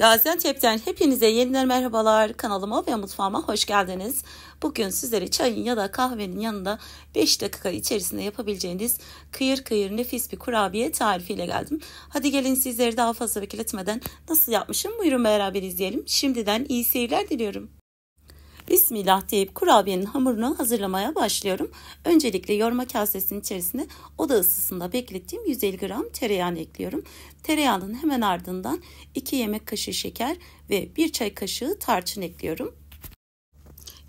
Gaziantep'ten hepinize yeniden merhabalar. Kanalıma ve mutfağıma hoş geldiniz. Bugün sizlere çayın ya da kahvenin yanında 5 dakika içerisinde yapabileceğiniz kıyır kıyır nefis bir kurabiye tarifiyle geldim. Hadi gelin sizleri daha fazla bekletmeden nasıl yapmışım buyurun beraber izleyelim. Şimdiden iyi seyirler diliyorum. Bismillah deyip kurabiyenin hamurunu hazırlamaya başlıyorum. Öncelikle yoğurma kasesinin içerisine oda ısısında beklettiğim 150 gram tereyağını ekliyorum. Tereyağının hemen ardından 2 yemek kaşığı şeker ve 1 çay kaşığı tarçın ekliyorum.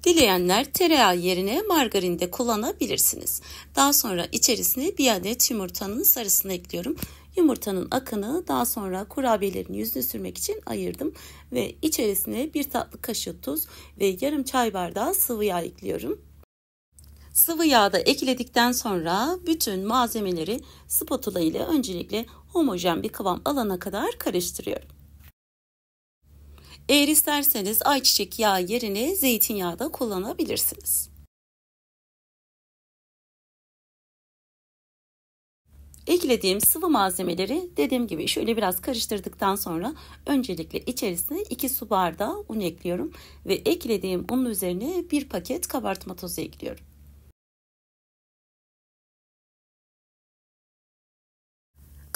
Dileyenler tereyağı yerine margarin de kullanabilirsiniz. Daha sonra içerisine bir adet yumurtanın sarısını ekliyorum Yumurtanın akını daha sonra kurabiyelerin yüzüne sürmek için ayırdım ve içerisine bir tatlı kaşığı tuz ve yarım çay bardağı sıvı yağ ekliyorum. Sıvı yağ da ekledikten sonra bütün malzemeleri spatula ile öncelikle homojen bir kıvam alana kadar karıştırıyorum. Eğer isterseniz ayçiçek yağı yerine zeytinyağı da kullanabilirsiniz. eklediğim sıvı malzemeleri dediğim gibi şöyle biraz karıştırdıktan sonra öncelikle içerisine 2 su bardağı un ekliyorum ve eklediğim unun üzerine 1 paket kabartma tozu ekliyorum.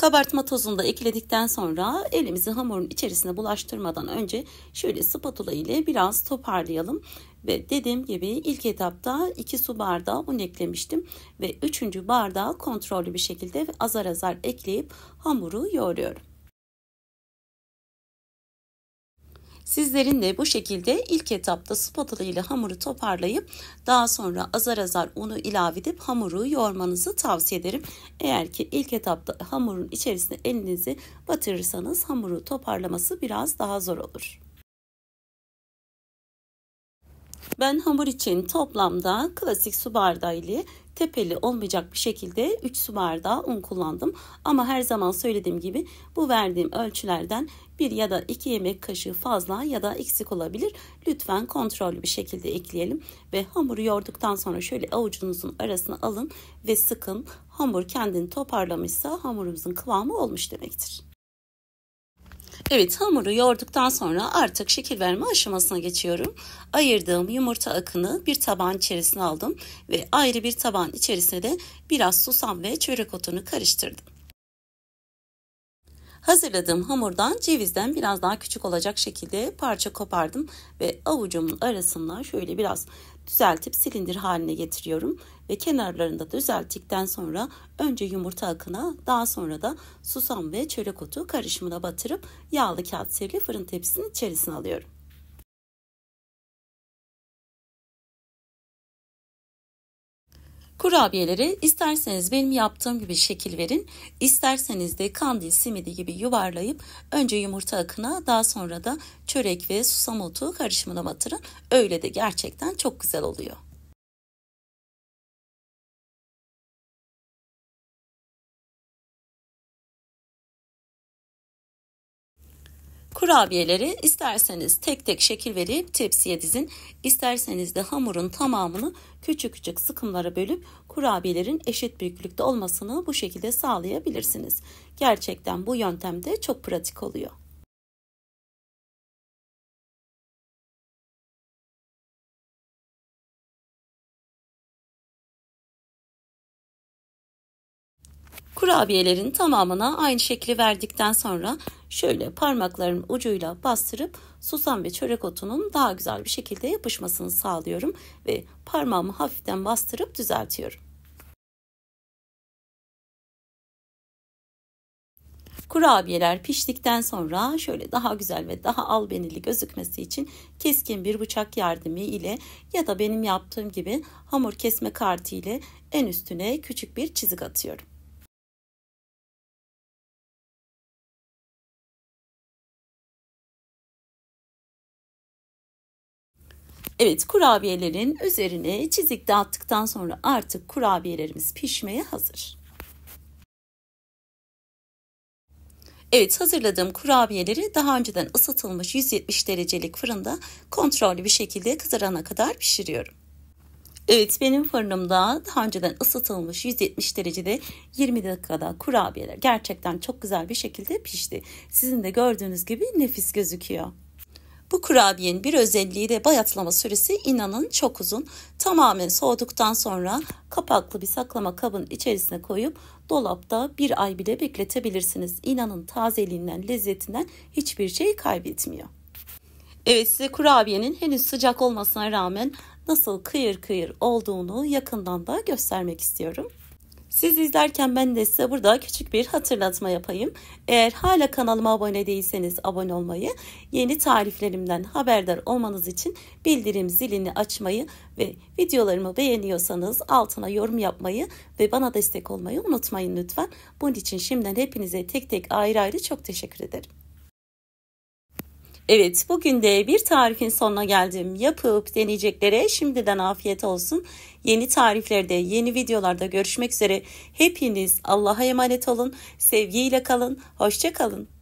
Kabartma tozunu da ekledikten sonra elimizi hamurun içerisine bulaştırmadan önce şöyle spatula ile biraz toparlayalım. Ve dediğim gibi ilk etapta 2 su bardağı un eklemiştim ve 3. bardağı kontrollü bir şekilde azar azar ekleyip hamuru yoğuruyorum. Sizlerin de bu şekilde ilk etapta spatula ile hamuru toparlayıp daha sonra azar azar unu ilave edip hamuru yoğurmanızı tavsiye ederim. Eğer ki ilk etapta hamurun içerisine elinizi batırırsanız hamuru toparlaması biraz daha zor olur. Ben hamur için toplamda klasik su bardağı ile tepeli olmayacak bir şekilde 3 su bardağı un kullandım. Ama her zaman söylediğim gibi bu verdiğim ölçülerden 1 ya da 2 yemek kaşığı fazla ya da eksik olabilir. Lütfen kontrollü bir şekilde ekleyelim ve hamuru yoğurduktan sonra şöyle avucunuzun arasına alın ve sıkın. Hamur kendini toparlamışsa hamurumuzun kıvamı olmuş demektir. Evet hamuru yoğurduktan sonra artık şekil verme aşamasına geçiyorum. Ayırdığım yumurta akını bir tabağın içerisine aldım ve ayrı bir tabağın içerisine de biraz susam ve çörek otunu karıştırdım. Hazırladığım hamurdan cevizden biraz daha küçük olacak şekilde parça kopardım ve avucumun arasına şöyle biraz düzeltip silindir haline getiriyorum ve kenarlarında düzelttikten sonra önce yumurta akına daha sonra da susam ve çörek otu karışımına batırıp yağlı kağıt serili fırın tepsisinin içerisine alıyorum. Kurabiyeleri isterseniz benim yaptığım gibi şekil verin, isterseniz de kandil simidi gibi yuvarlayıp önce yumurta akına daha sonra da çörek ve susam otu karışımına batırın. Öyle de gerçekten çok güzel oluyor. Kurabiyeleri isterseniz tek tek şekil verip tepsiye dizin. İsterseniz de hamurun tamamını küçük küçük sıkımlara bölüp kurabiyelerin eşit büyüklükte olmasını bu şekilde sağlayabilirsiniz. Gerçekten bu yöntem de çok pratik oluyor. Kurabiyelerin tamamına aynı şekli verdikten sonra şöyle parmaklarım ucuyla bastırıp susam ve çörek otunun daha güzel bir şekilde yapışmasını sağlıyorum ve parmağımı hafiften bastırıp düzeltiyorum. Kurabiyeler piştikten sonra şöyle daha güzel ve daha albenili gözükmesi için keskin bir bıçak yardımı ile ya da benim yaptığım gibi hamur kesme kartı ile en üstüne küçük bir çizik atıyorum. Evet kurabiyelerin üzerine çizik dağıttıktan sonra artık kurabiyelerimiz pişmeye hazır. Evet hazırladığım kurabiyeleri daha önceden ısıtılmış 170 derecelik fırında kontrollü bir şekilde kızarana kadar pişiriyorum. Evet benim fırınımda daha önceden ısıtılmış 170 derecede 20 dakikada kurabiyeler gerçekten çok güzel bir şekilde pişti. Sizin de gördüğünüz gibi nefis gözüküyor. Bu kurabiyenin bir özelliği de bayatlama süresi inanın çok uzun. Tamamen soğuduktan sonra kapaklı bir saklama kabın içerisine koyup dolapta bir ay bile bekletebilirsiniz. İnanın tazeliğinden, lezzetinden hiçbir şey kaybetmiyor. Evet size kurabiyenin henüz sıcak olmasına rağmen nasıl kıyır kıyır olduğunu yakından da göstermek istiyorum. Siz izlerken ben de size burada küçük bir hatırlatma yapayım. Eğer hala kanalıma abone değilseniz abone olmayı, yeni tariflerimden haberdar olmanız için bildirim zilini açmayı ve videolarımı beğeniyorsanız altına yorum yapmayı ve bana destek olmayı unutmayın lütfen. Bunun için şimdiden hepinize tek tek ayrı ayrı çok teşekkür ederim. Evet bugün de bir tarifin sonuna geldim. Yapıp deneyeceklere şimdiden afiyet olsun. Yeni tariflerde yeni videolarda görüşmek üzere. Hepiniz Allah'a emanet olun. Sevgiyle kalın. hoşçakalın.